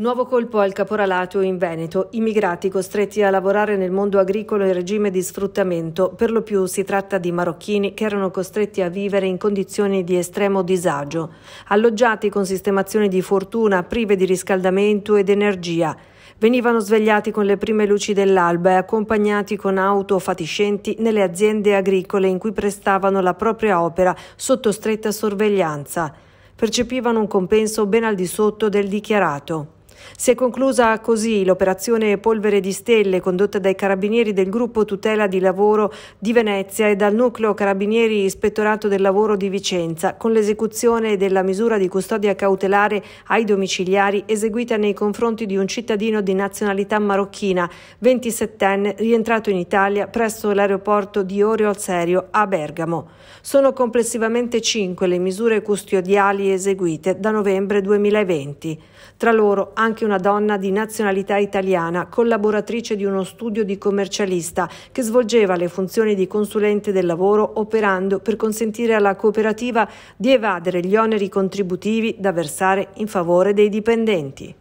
Nuovo colpo al caporalato in Veneto, immigrati costretti a lavorare nel mondo agricolo in regime di sfruttamento, per lo più si tratta di marocchini che erano costretti a vivere in condizioni di estremo disagio, alloggiati con sistemazioni di fortuna, prive di riscaldamento ed energia. Venivano svegliati con le prime luci dell'alba e accompagnati con auto fatiscenti nelle aziende agricole in cui prestavano la propria opera sotto stretta sorveglianza. Percepivano un compenso ben al di sotto del dichiarato. Si è conclusa così l'operazione Polvere di Stelle condotta dai carabinieri del gruppo tutela di lavoro di Venezia e dal nucleo carabinieri ispettorato del lavoro di Vicenza con l'esecuzione della misura di custodia cautelare ai domiciliari eseguita nei confronti di un cittadino di nazionalità marocchina, 27enne, rientrato in Italia presso l'aeroporto di Orio al Serio a Bergamo. Sono complessivamente cinque le misure custodiali eseguite da novembre 2020. Tra loro anche una donna di nazionalità italiana, collaboratrice di uno studio di commercialista che svolgeva le funzioni di consulente del lavoro operando per consentire alla cooperativa di evadere gli oneri contributivi da versare in favore dei dipendenti.